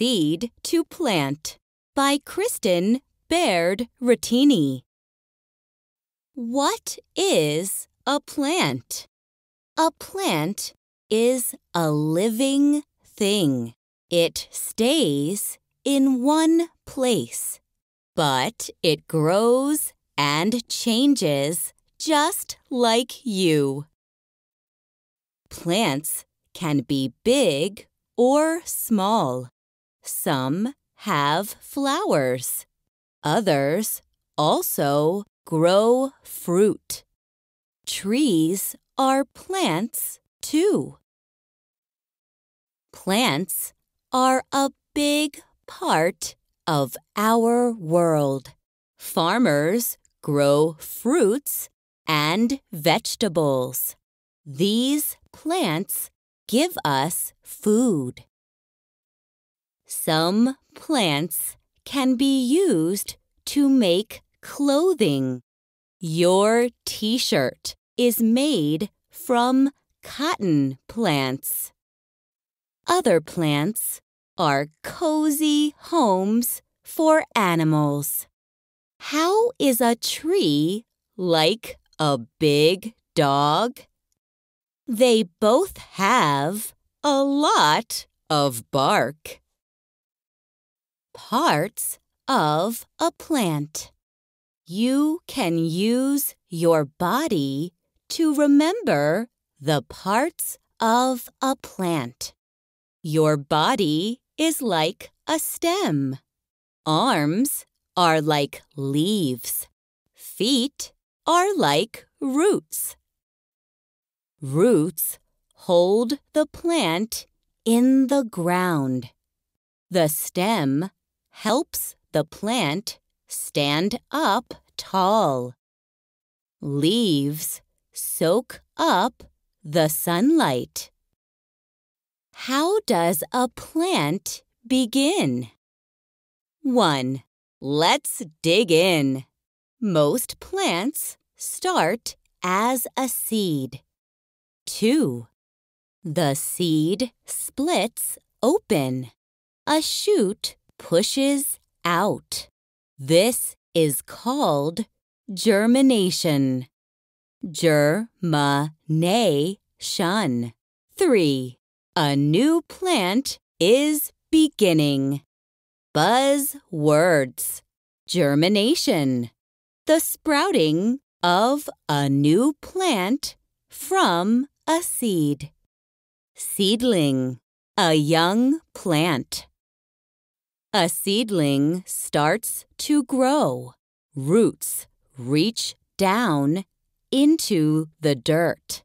Seed to Plant by Kristen Baird Rattini. What is a plant? A plant is a living thing. It stays in one place, but it grows and changes just like you. Plants can be big or small. Some have flowers. Others also grow fruit. Trees are plants too. Plants are a big part of our world. Farmers grow fruits and vegetables. These plants give us food. Some plants can be used to make clothing. Your t-shirt is made from cotton plants. Other plants are cozy homes for animals. How is a tree like a big dog? They both have a lot of bark parts of a plant. You can use your body to remember the parts of a plant. Your body is like a stem. Arms are like leaves. Feet are like roots. Roots hold the plant in the ground. The stem helps the plant stand up tall. Leaves soak up the sunlight. How does a plant begin? 1. Let's dig in. Most plants start as a seed. 2. The seed splits open. A shoot pushes out. This is called germination. Germination. 3. A new plant is beginning. Buzz words. Germination. The sprouting of a new plant from a seed. Seedling. A young plant. A seedling starts to grow. Roots reach down into the dirt.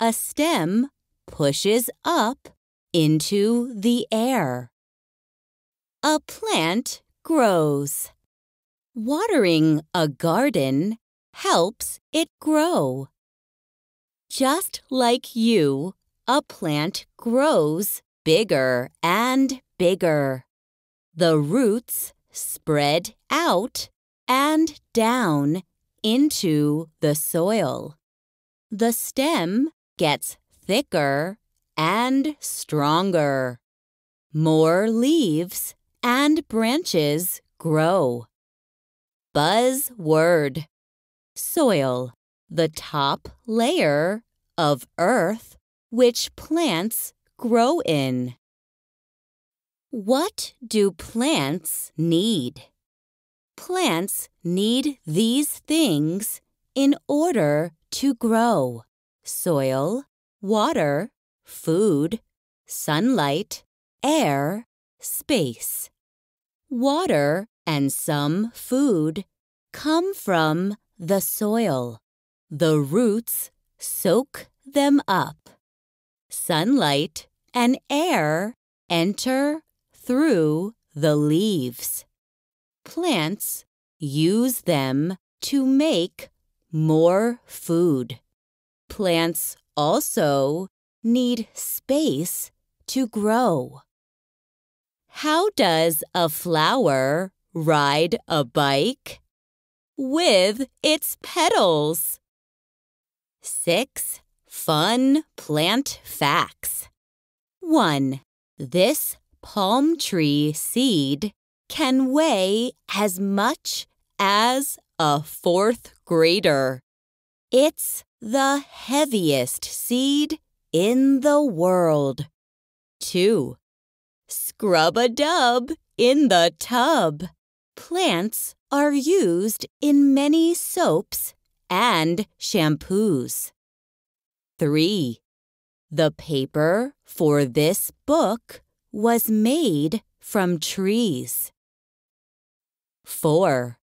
A stem pushes up into the air. A plant grows. Watering a garden helps it grow. Just like you, a plant grows bigger and bigger. The roots spread out and down into the soil. The stem gets thicker and stronger. More leaves and branches grow. Buzz word, Soil, the top layer of earth which plants grow in. What do plants need? Plants need these things in order to grow soil, water, food, sunlight, air, space. Water and some food come from the soil. The roots soak them up. Sunlight and air enter through the leaves. Plants use them to make more food. Plants also need space to grow. How does a flower ride a bike? With its petals. Six fun plant facts. 1. This palm tree seed can weigh as much as a fourth grader. It's the heaviest seed in the world. 2. Scrub a dub in the tub. Plants are used in many soaps and shampoos. 3. The paper for this book was made from trees. 4.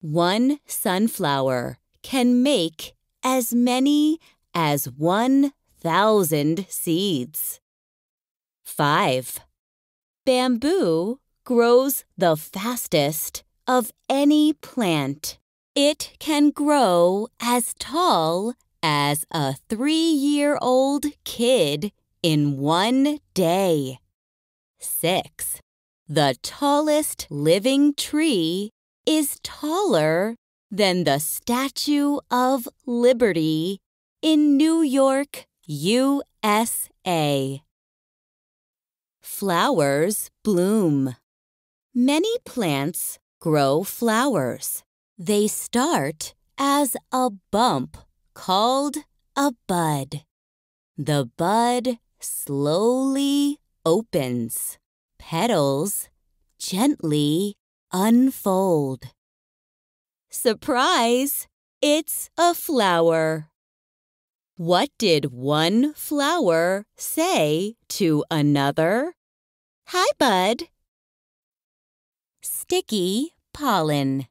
One sunflower can make as many as 1,000 seeds. 5. Bamboo grows the fastest of any plant. It can grow as tall as a three-year-old kid in one day. 6. The tallest living tree is taller than the Statue of Liberty in New York, USA. Flowers bloom. Many plants grow flowers. They start as a bump called a bud. The bud slowly opens. Petals gently unfold. Surprise! It's a flower. What did one flower say to another? Hi, bud. Sticky pollen.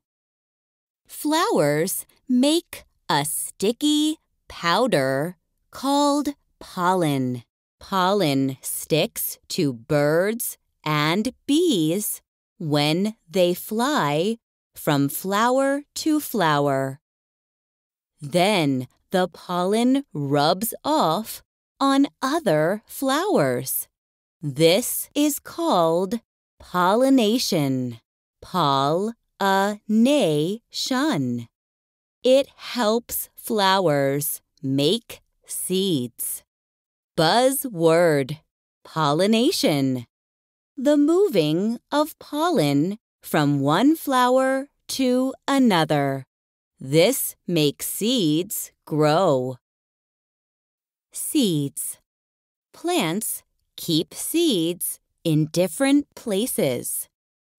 Flowers make a sticky powder called pollen pollen sticks to birds and bees when they fly from flower to flower. Then the pollen rubs off on other flowers. This is called pollination. Pollination. It helps flowers make seeds. Buzzword Pollination. The moving of pollen from one flower to another. This makes seeds grow. Seeds. Plants keep seeds in different places.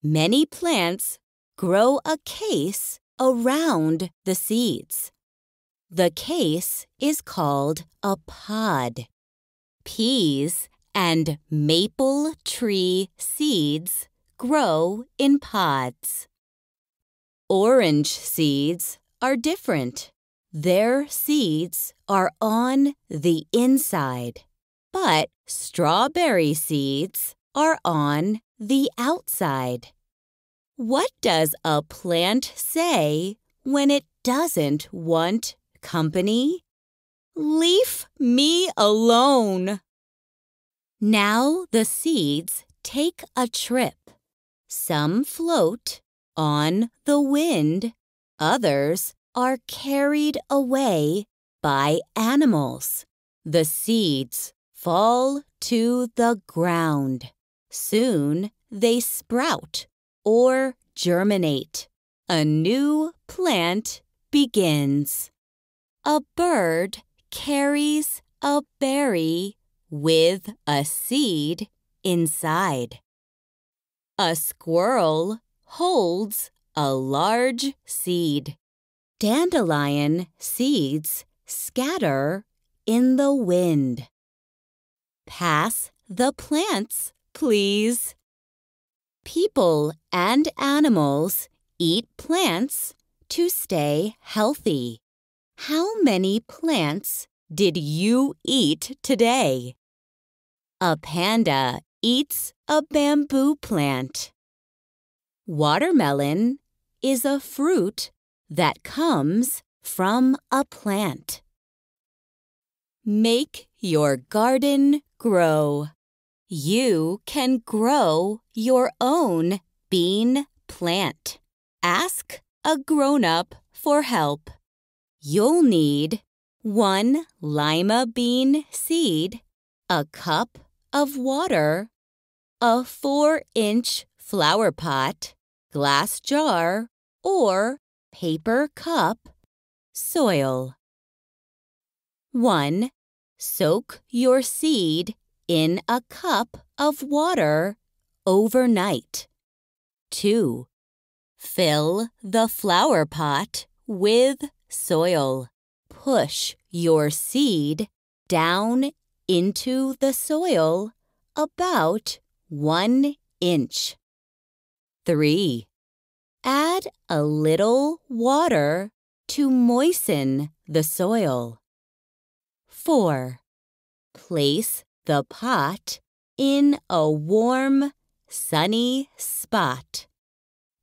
Many plants grow a case around the seeds. The case is called a pod. Peas and maple tree seeds grow in pods. Orange seeds are different. Their seeds are on the inside, but strawberry seeds are on the outside. What does a plant say when it doesn't want company? Leave me alone. Now the seeds take a trip. Some float on the wind. Others are carried away by animals. The seeds fall to the ground. Soon they sprout or germinate. A new plant begins. A bird carries a berry with a seed inside. A squirrel holds a large seed. Dandelion seeds scatter in the wind. Pass the plants, please. People and animals eat plants to stay healthy. How many plants did you eat today? A panda eats a bamboo plant. Watermelon is a fruit that comes from a plant. Make your garden grow. You can grow your own bean plant. Ask a grown-up for help. You'll need one lima bean seed, a cup of water, a 4-inch flower pot, glass jar, or paper cup, soil. 1. Soak your seed in a cup of water overnight. 2. Fill the flower pot with soil. Push your seed down into the soil about one inch. 3. Add a little water to moisten the soil. 4. Place the pot in a warm, sunny spot.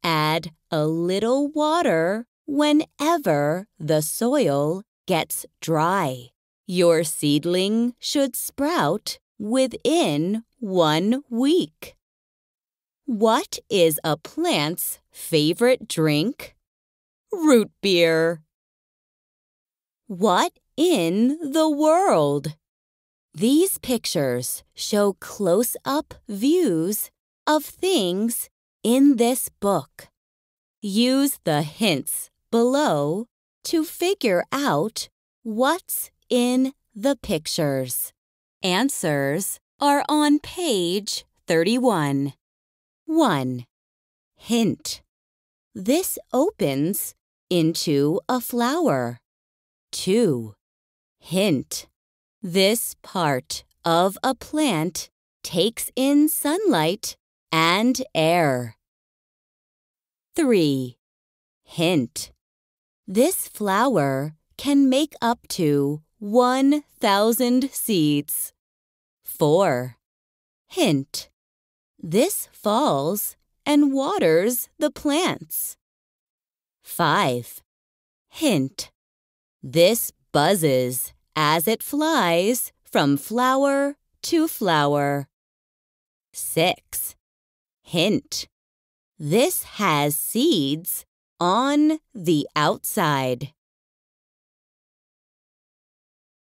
Add a little water whenever the soil gets dry. Your seedling should sprout within one week. What is a plant's favorite drink? Root beer. What in the world? These pictures show close up views of things in this book. Use the hints below to figure out what's in the pictures. Answers are on page 31. 1. Hint. This opens into a flower. 2. Hint. This part of a plant takes in sunlight and air. 3. Hint. This flower can make up to 1,000 seeds. 4. Hint. This falls and waters the plants. 5. Hint. This buzzes as it flies from flower to flower. 6. Hint. This has seeds on the outside.